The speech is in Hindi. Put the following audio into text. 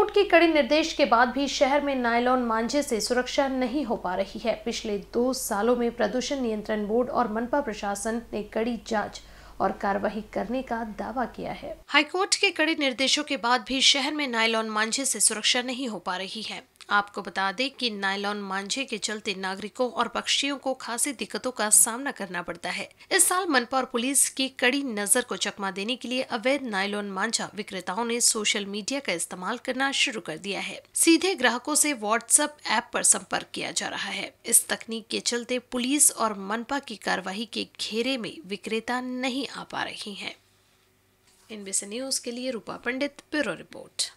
कोर्ट के कड़े निर्देश के बाद भी शहर में नायलॉन मांझे से सुरक्षा नहीं हो पा रही है पिछले दो सालों में प्रदूषण नियंत्रण बोर्ड और मनपा प्रशासन ने कड़ी जांच और कार्रवाई करने का दावा किया है हाईकोर्ट के कड़े निर्देशों के बाद भी शहर में नायलॉन मांझे से सुरक्षा नहीं हो पा रही है आपको बता दें कि नायलॉन मांझे के चलते नागरिकों और पक्षियों को खासी दिक्कतों का सामना करना पड़ता है इस साल मनपा और पुलिस की कड़ी नजर को चकमा देने के लिए अवैध नायलॉन मांझा विक्रेताओं ने सोशल मीडिया का इस्तेमाल करना शुरू कर दिया है सीधे ग्राहकों से व्हाट्सएप ऐप पर संपर्क किया जा रहा है इस तकनीक के चलते पुलिस और मनपा की कार्यवाही के घेरे में विक्रेता नहीं आ पा रही है इनबीसी न्यूज के लिए रूपा पंडित ब्यूरो रिपोर्ट